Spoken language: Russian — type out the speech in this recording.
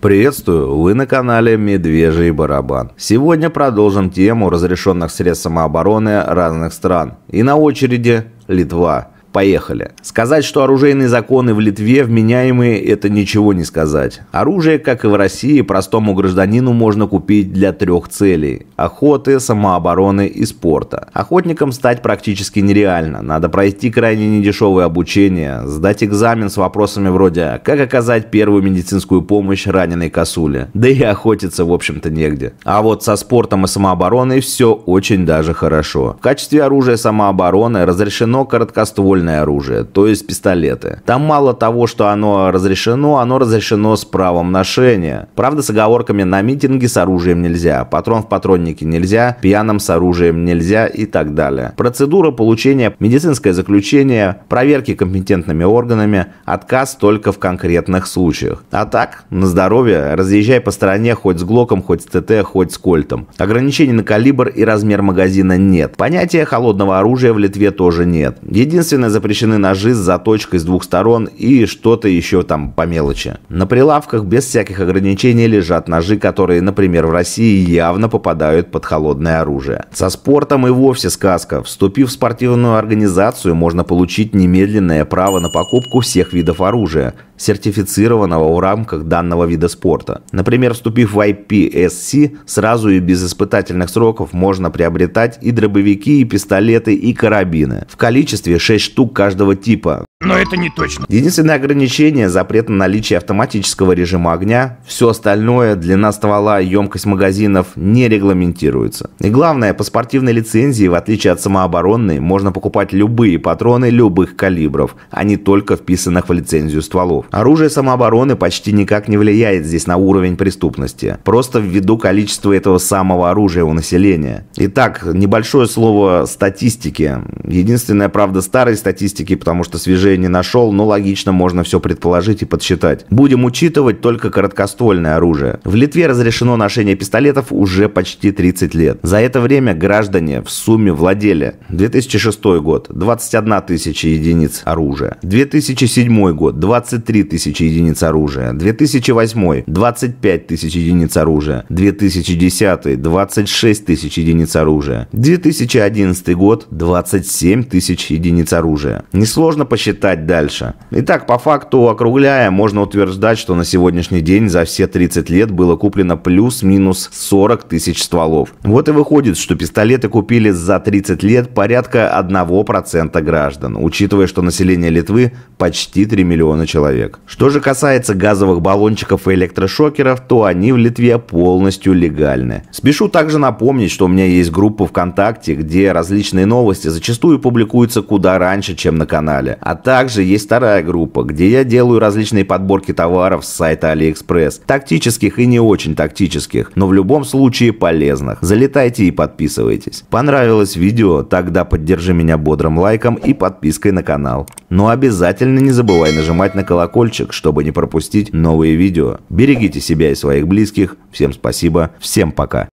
Приветствую, вы на канале Медвежий Барабан. Сегодня продолжим тему разрешенных средств самообороны разных стран. И на очереди Литва. Поехали. Сказать, что оружейные законы в Литве вменяемые, это ничего не сказать. Оружие, как и в России, простому гражданину можно купить для трех целей – охоты, самообороны и спорта. Охотником стать практически нереально. Надо пройти крайне недешевое обучение, сдать экзамен с вопросами вроде «А «Как оказать первую медицинскую помощь раненой косуле?» Да и охотиться, в общем-то, негде. А вот со спортом и самообороной все очень даже хорошо. В качестве оружия самообороны разрешено короткоствольное ствольное оружие, то есть пистолеты. Там мало того, что оно разрешено, оно разрешено с правом ношения. Правда, с оговорками на митинге с оружием нельзя, патрон в патроннике нельзя, пьяным с оружием нельзя и так далее. Процедура получения, медицинское заключение, проверки компетентными органами, отказ только в конкретных случаях. А так, на здоровье, разъезжай по стране хоть с ГЛОКом, хоть с ТТ, хоть с Кольтом. Ограничений на калибр и размер магазина нет. Понятия холодного оружия в Литве тоже нет. Единственное запрещены ножи с заточкой с двух сторон и что-то еще там по мелочи. На прилавках без всяких ограничений лежат ножи, которые, например, в России явно попадают под холодное оружие. Со спортом и вовсе сказка. Вступив в спортивную организацию, можно получить немедленное право на покупку всех видов оружия – сертифицированного в рамках данного вида спорта. Например, вступив в IPSC, сразу и без испытательных сроков можно приобретать и дробовики, и пистолеты, и карабины. В количестве 6 штук каждого типа, но это не точно. Единственное ограничение – запрет на наличие автоматического режима огня. Все остальное – длина ствола, емкость магазинов – не регламентируется. И главное, по спортивной лицензии, в отличие от самооборонной, можно покупать любые патроны любых калибров, а не только вписанных в лицензию стволов. Оружие самообороны почти никак не влияет здесь на уровень преступности, просто ввиду количества этого самого оружия у населения. Итак, небольшое слово статистики. Единственная правда, старой статистики, потому что свежее оружия не нашел, но логично можно все предположить и подсчитать. Будем учитывать только короткоствольное оружие. В Литве разрешено ношение пистолетов уже почти 30 лет. За это время граждане в сумме владели 2006 год 21 тысяча единиц оружия, 2007 год 23 тысячи единиц оружия, 2008 25 тысяч единиц оружия, 2010 26 тысяч единиц оружия, 2011 год 27 тысяч единиц оружия. Несложно посчитать считать дальше. Итак, по факту, округляя, можно утверждать, что на сегодняшний день за все 30 лет было куплено плюс-минус 40 тысяч стволов. Вот и выходит, что пистолеты купили за 30 лет порядка 1% граждан, учитывая, что население Литвы почти 3 миллиона человек. Что же касается газовых баллончиков и электрошокеров, то они в Литве полностью легальны. Спешу также напомнить, что у меня есть группа ВКонтакте, где различные новости зачастую публикуются куда раньше, чем на канале, а так. Также есть вторая группа, где я делаю различные подборки товаров с сайта AliExpress. Тактических и не очень тактических, но в любом случае полезных. Залетайте и подписывайтесь. Понравилось видео? Тогда поддержи меня бодрым лайком и подпиской на канал. Но обязательно не забывай нажимать на колокольчик, чтобы не пропустить новые видео. Берегите себя и своих близких. Всем спасибо. Всем пока.